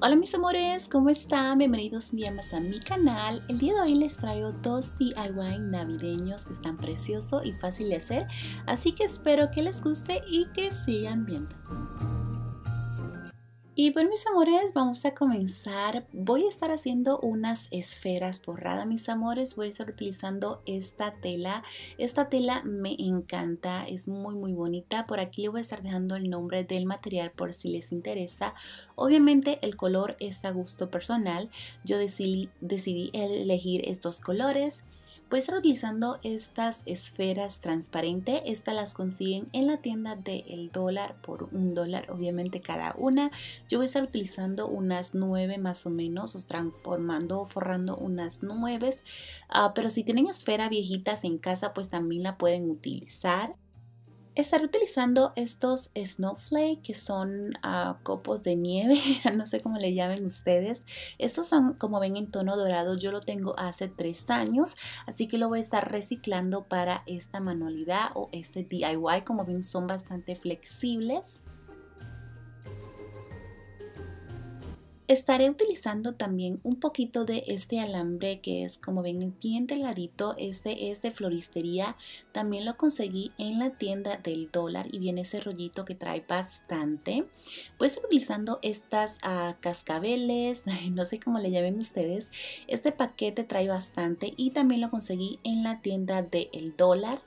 Hola mis amores, ¿cómo están? Bienvenidos un día más a mi canal. El día de hoy les traigo dos DIY navideños que están preciosos y fáciles de hacer, así que espero que les guste y que sigan viendo. Y bueno, pues, mis amores, vamos a comenzar. Voy a estar haciendo unas esferas borradas, mis amores. Voy a estar utilizando esta tela. Esta tela me encanta, es muy, muy bonita. Por aquí le voy a estar dejando el nombre del material por si les interesa. Obviamente el color es a gusto personal. Yo decidí elegir estos colores. Puedes estar utilizando estas esferas transparentes. Estas las consiguen en la tienda del dólar por un dólar, obviamente cada una. Yo voy a estar utilizando unas nueve más o menos, o transformando o forrando unas nueve. Ah, pero si tienen esfera viejitas en casa, pues también la pueden utilizar estaré utilizando estos snowflake que son ah, copos de nieve, no sé cómo le llamen ustedes. Estos son, como ven, en tono dorado. Yo lo tengo hace tres años, así que lo voy a estar reciclando para esta manualidad o este DIY. Como ven, son bastante flexibles. Estaré utilizando también un poquito de este alambre que es como ven bien teladito. este es de floristería, también lo conseguí en la tienda del dólar y viene ese rollito que trae bastante. Voy estar pues utilizando estas ah, cascabeles, no sé cómo le llamen ustedes, este paquete trae bastante y también lo conseguí en la tienda del dólar.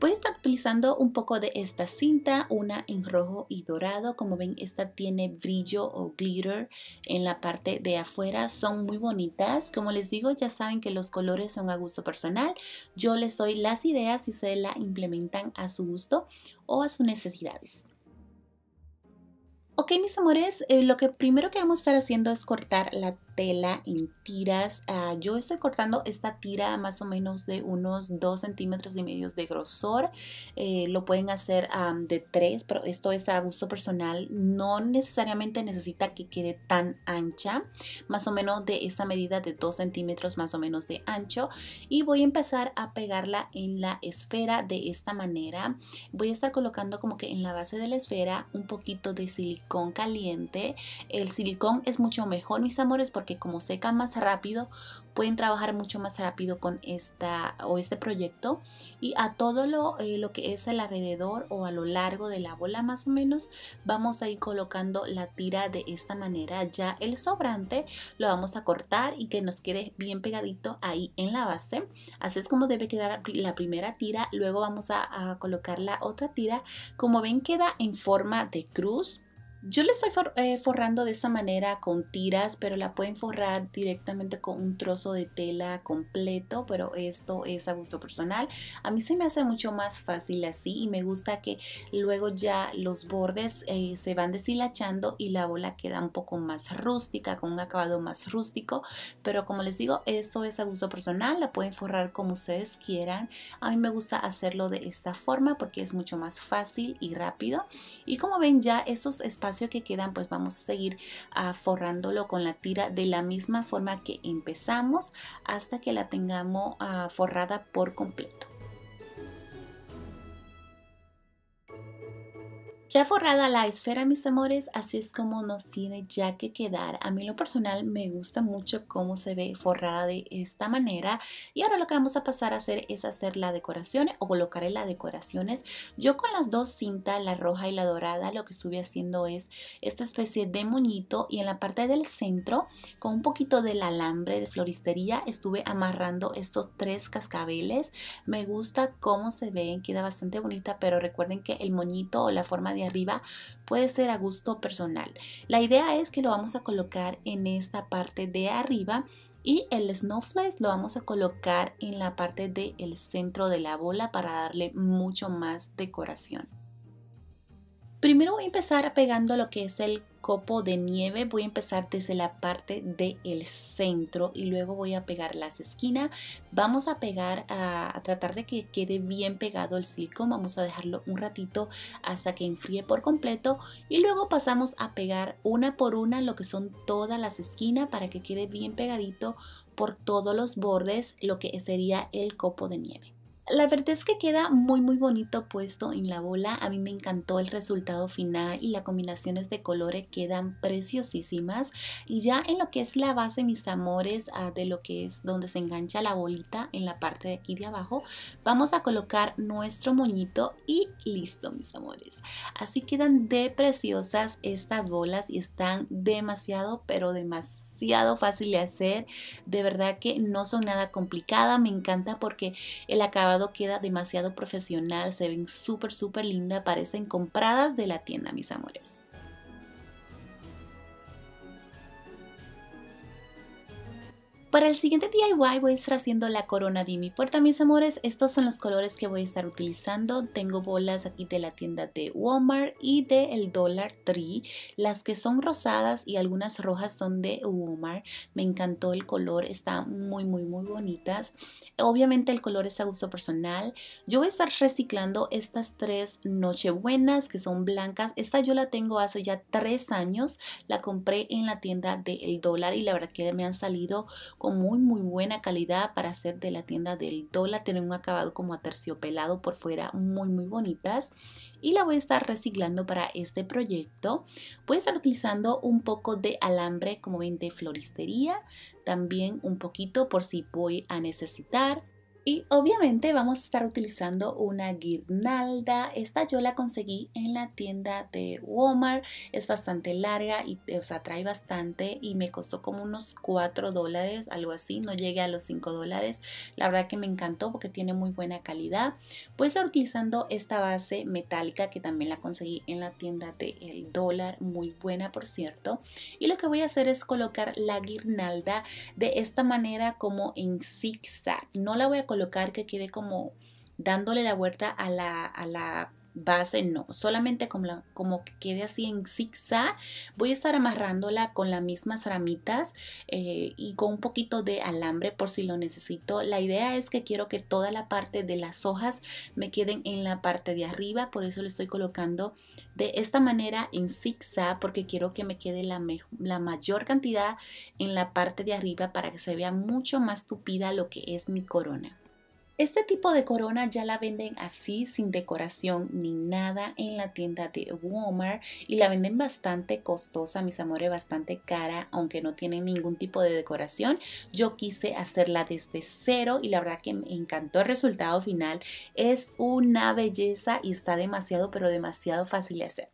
Voy a estar utilizando un poco de esta cinta, una en rojo y dorado. Como ven, esta tiene brillo o glitter en la parte de afuera. Son muy bonitas. Como les digo, ya saben que los colores son a gusto personal. Yo les doy las ideas si ustedes la implementan a su gusto o a sus necesidades. Ok, mis amores, eh, lo que primero que vamos a estar haciendo es cortar la tela en tiras. Ah, yo estoy cortando esta tira más o menos de unos 2 centímetros y medio de grosor. Eh, lo pueden hacer de 3, pero esto es a gusto personal. No necesariamente necesita que quede tan ancha. Más o menos de esta medida de 2 centímetros más o menos de ancho. Y voy a empezar a pegarla en la esfera de esta manera. Voy a estar colocando como que en la base de la esfera un poquito de silicona caliente. El silicón es mucho mejor, mis amores, porque como seca más rápido, pueden trabajar mucho más rápido con esta o este proyecto. Y a todo lo, eh, que es alrededor o a lo largo de la bola más o menos, vamos a ir colocando la tira de esta manera. Ya el sobrante lo vamos a cortar y que nos quede bien pegadito ahí en la base. Así es como debe quedar la primera tira. Luego vamos a, a colocar la otra tira. Como ven queda en forma de cruz yo le estoy eh, forrando de esta manera con tiras, pero la pueden forrar directamente con un trozo de tela completo, pero esto es a gusto personal. A mí se me hace mucho más fácil así y me gusta que luego ya los bordes eh, se van deshilachando y la bola queda un poco más rústica, con un acabado más rústico. Pero como les digo, esto es a gusto personal, la pueden forrar como ustedes quieran. A mí me gusta hacerlo de esta forma porque es mucho más fácil y rápido. Y como ven ya esos espacios que quedan pues vamos a seguir forrándolo con la tira de la misma forma que empezamos hasta que la tengamos ah, forrada por completo. Ya forrada la esfera, mis amores, así es como nos tiene ya que quedar. A mí lo personal me gusta mucho cómo se ve forrada de esta manera. Y ahora lo que vamos a pasar a hacer es hacer la decoración o colocaré las decoraciones. Yo con las dos cintas, la roja y la dorada, lo que estuve haciendo es esta especie de moñito y en la parte del centro, con un poquito del alambre de floristería, estuve amarrando estos tres cascabeles. Me gusta cómo se ven, queda bastante bonita, pero recuerden que el moñito o la forma de arriba puede ser a gusto personal. La idea es que lo vamos a colocar en esta parte de arriba y el snowflake lo vamos a colocar en la parte del centro de la bola para darle mucho más decoración. Primero voy a empezar pegando lo que es el copo de nieve voy a empezar desde la parte del centro y luego voy a pegar las esquinas vamos a pegar a, a, tratar de que quede bien pegado el silicón vamos a dejarlo un ratito hasta que enfríe por completo y luego pasamos a pegar una por una lo que son todas las esquinas para que quede bien pegadito por todos los bordes lo que sería el copo de nieve la verdad es que queda muy muy bonito puesto en la bola. A mí me encantó el resultado final y las combinaciones de colores quedan preciosísimas. Y ya en lo que es la base, mis amores, ah, de lo que es donde se engancha la bolita en la parte de aquí de abajo, vamos a colocar nuestro moñito y listo, mis amores. Así quedan de preciosas estas bolas y están demasiado, pero demasiado fácil de hacer. De verdad que no son nada complicada. Me encanta porque el acabado queda demasiado profesional. Se ven súper, súper linda. Parecen compradas de la tienda, mis amores. Para el siguiente DIY voy a estar haciendo la corona de mi puerta, mis amores. Estos son los colores que voy a estar utilizando. Tengo bolas aquí de la tienda de Walmart y de el Dollar Tree. Las que son rosadas y algunas rojas son de Walmart. Me encantó el color, están muy, muy, muy bonitas. Obviamente el color es a gusto personal. Yo voy a estar reciclando estas tres Nochebuenas que son blancas. Esta yo la tengo hace ya tres años. La compré en la tienda de El Dollar y la verdad que me han salido con muy muy buena calidad para hacer de la tienda del dólar. Tienen un acabado como aterciopelado por fuera muy muy bonitas y la voy a estar reciclando para este proyecto. Voy a estar utilizando un poco de alambre como ven de floristería, también un poquito por si voy a necesitar. Y obviamente vamos a estar utilizando una guirnalda. Esta yo la conseguí en la tienda de Walmart. Es bastante larga y os atrae bastante y me costó como unos 4 dólares, algo así. No llegué a los 5 dólares. La verdad que me encantó porque tiene muy buena calidad. Pues estar utilizando esta base metálica que también la conseguí en la tienda de El Dólar. Muy buena, por cierto. Y lo que voy a hacer es colocar la guirnalda de esta manera como en zigzag. No la voy a colocar que quede como dándole la vuelta a la, a la base, no, solamente como, como que quede así en zigzag, voy a estar amarrándola con las mismas ramitas eh, y con un poquito de alambre por si lo necesito. La idea es que quiero que toda la parte de las hojas me queden en la parte de arriba, por eso lo estoy colocando de esta manera en zigzag porque quiero que me quede la, la mayor cantidad en la parte de arriba para que se vea mucho más tupida lo que es mi corona. Este tipo de corona ya la venden así, sin decoración ni nada en la tienda de Walmart y la venden bastante costosa, mis amores, bastante cara, aunque no tienen ningún tipo de decoración. Yo quise hacerla desde cero y la verdad que me encantó el resultado final. Es una belleza y está demasiado, pero demasiado fácil de hacer.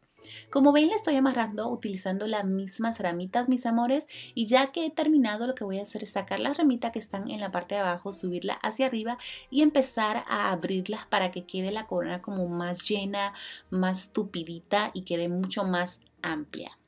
Como ven, la estoy amarrando utilizando las mismas ramitas, mis amores, y ya que he terminado, lo que voy a hacer es sacar las ramitas que están en la parte de abajo, subirla hacia arriba y empezar a abrirlas para que quede la corona como más llena, más tupidita y quede mucho más amplia.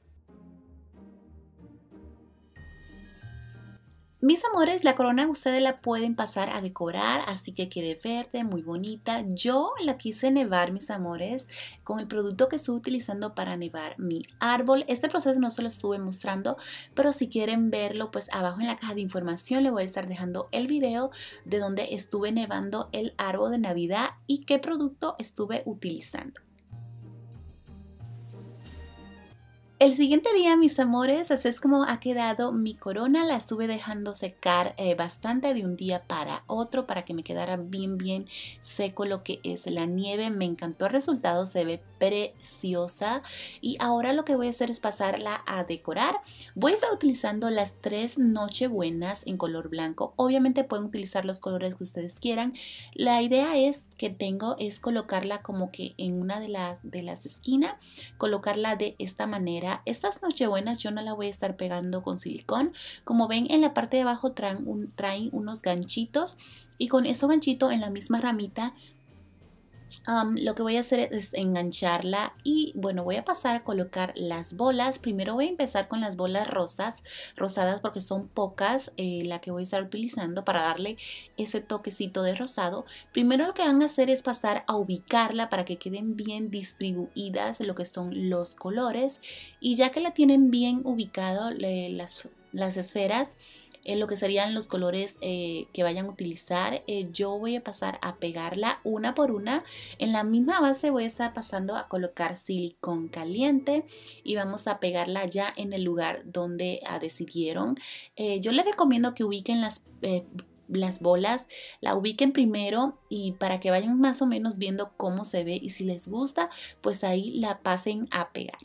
Mis amores, la corona ustedes la pueden pasar a decorar, así que quede verde, muy bonita. Yo la quise nevar, mis amores, con el producto que estoy utilizando para nevar mi árbol. Este proceso no se lo estuve mostrando, pero si quieren verlo, pues abajo en la caja de información le voy a estar dejando el video de donde estuve nevando el árbol de Navidad y qué producto estuve utilizando. El siguiente día, mis amores, así es como ha quedado mi corona. La estuve dejando secar eh, bastante de un día para otro para que me quedara bien, bien seco lo que es la nieve. Me encantó el resultado, se ve preciosa. Y ahora lo que voy a hacer es pasarla a decorar. Voy a estar utilizando las tres nochebuenas en color blanco. Obviamente pueden utilizar los colores que ustedes quieran. La idea es que tengo es colocarla como que en una de, de las esquinas, colocarla de esta manera estas nochebuenas yo no la voy a estar pegando con silicón. Como ven en la parte de abajo traen, traen unos ganchitos y con eso ganchito en la misma ramita lo que voy a hacer es engancharla y bueno voy a pasar a colocar las bolas primero voy a empezar con las bolas rosas rosadas porque son pocas eh, la que voy a estar utilizando para darle ese toquecito de rosado primero lo que van a hacer es pasar a ubicarla para que queden bien distribuidas lo que son los colores y ya que la tienen bien ubicado las, las esferas lo que serían los colores eh, que vayan a utilizar. Eh, yo voy a pasar a pegarla una por una. En la misma base voy a estar pasando a colocar silicón caliente y vamos a pegarla ya en el lugar donde ah, decidieron. Eh, yo les recomiendo que ubiquen las las bolas, la ubiquen primero y para que vayan más o menos viendo cómo se ve y si les gusta, pues ahí la pasen a pegar.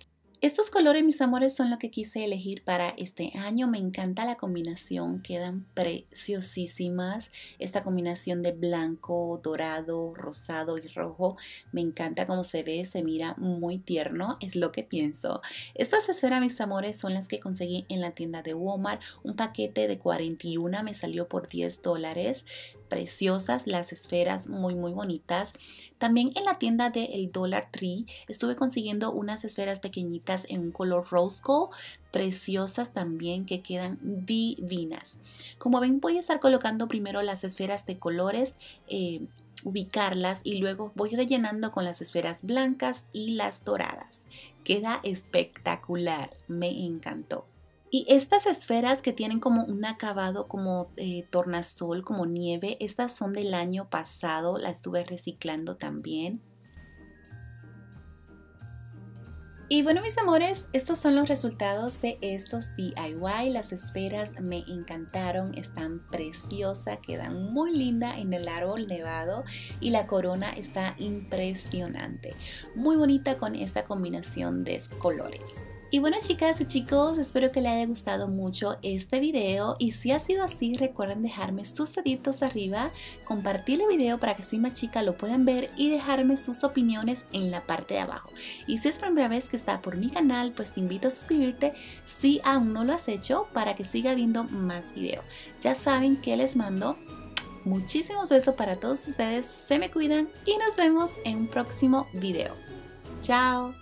Estos colores, mis amores, son lo que quise elegir para este año. Me encanta la combinación, quedan preciosísimas. Esta combinación de blanco, dorado, rosado y rojo. Me encanta cómo se ve, se mira muy tierno, es lo que pienso. Estas esferas, mis amores, son las que conseguí en la tienda de Walmart. Un paquete de 41 me salió por 10 dólares preciosas, las esferas muy muy bonitas. También en la tienda de el Dollar Tree estuve consiguiendo unas esferas pequeñitas en un color rose gold, preciosas también que quedan divinas. Como ven voy a estar colocando primero las esferas de colores eh, ubicarlas y luego voy rellenando con las esferas blancas y las doradas. Queda espectacular, me encantó. Y estas esferas que tienen como un acabado como eh, tornasol, como nieve, estas son del año pasado, las estuve reciclando también. Y bueno mis amores, estos son los resultados de estos DIY. Las esferas me encantaron, están preciosas, quedan muy linda en el árbol nevado y la corona está impresionante. Muy bonita con esta combinación de colores. Y bueno chicas y chicos, espero que les haya gustado mucho este video y si ha sido así recuerden dejarme sus deditos arriba, compartir el video para que así más chicas lo puedan ver y dejarme sus opiniones en la parte de abajo. Y si es la primera vez que está por mi canal, pues te invito a suscribirte si aún no lo has hecho para que siga viendo más videos. Ya saben que les mando muchísimos besos para todos ustedes, se me cuidan y nos vemos en un próximo video. ¡Chao!